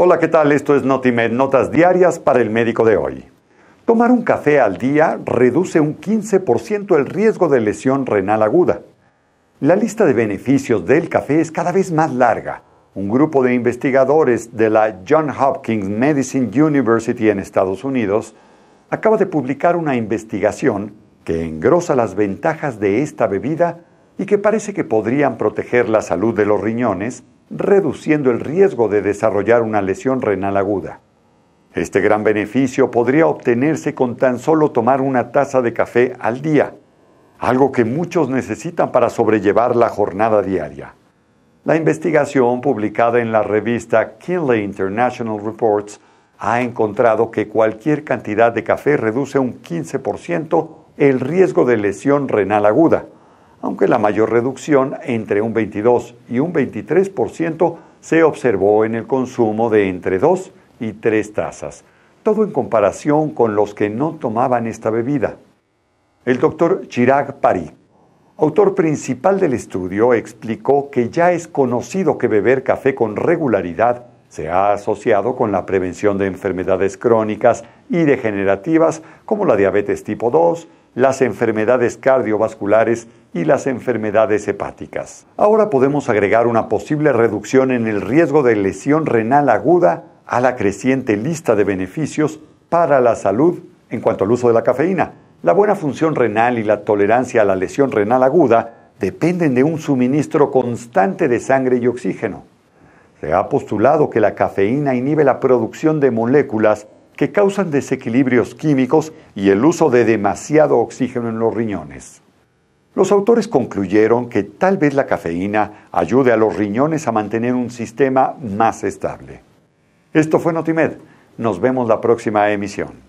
Hola, ¿qué tal? Esto es Notimed, notas diarias para el médico de hoy. Tomar un café al día reduce un 15% el riesgo de lesión renal aguda. La lista de beneficios del café es cada vez más larga. Un grupo de investigadores de la Johns Hopkins Medicine University en Estados Unidos acaba de publicar una investigación que engrosa las ventajas de esta bebida y que parece que podrían proteger la salud de los riñones reduciendo el riesgo de desarrollar una lesión renal aguda. Este gran beneficio podría obtenerse con tan solo tomar una taza de café al día, algo que muchos necesitan para sobrellevar la jornada diaria. La investigación publicada en la revista Kinley International Reports ha encontrado que cualquier cantidad de café reduce un 15% el riesgo de lesión renal aguda, aunque la mayor reducción entre un 22 y un 23% se observó en el consumo de entre 2 y 3 tazas, todo en comparación con los que no tomaban esta bebida. El doctor Chirag Pari, autor principal del estudio, explicó que ya es conocido que beber café con regularidad se ha asociado con la prevención de enfermedades crónicas y degenerativas como la diabetes tipo 2, las enfermedades cardiovasculares y las enfermedades hepáticas. Ahora podemos agregar una posible reducción en el riesgo de lesión renal aguda a la creciente lista de beneficios para la salud en cuanto al uso de la cafeína. La buena función renal y la tolerancia a la lesión renal aguda dependen de un suministro constante de sangre y oxígeno. Se ha postulado que la cafeína inhibe la producción de moléculas que causan desequilibrios químicos y el uso de demasiado oxígeno en los riñones. Los autores concluyeron que tal vez la cafeína ayude a los riñones a mantener un sistema más estable. Esto fue Notimed. Nos vemos la próxima emisión.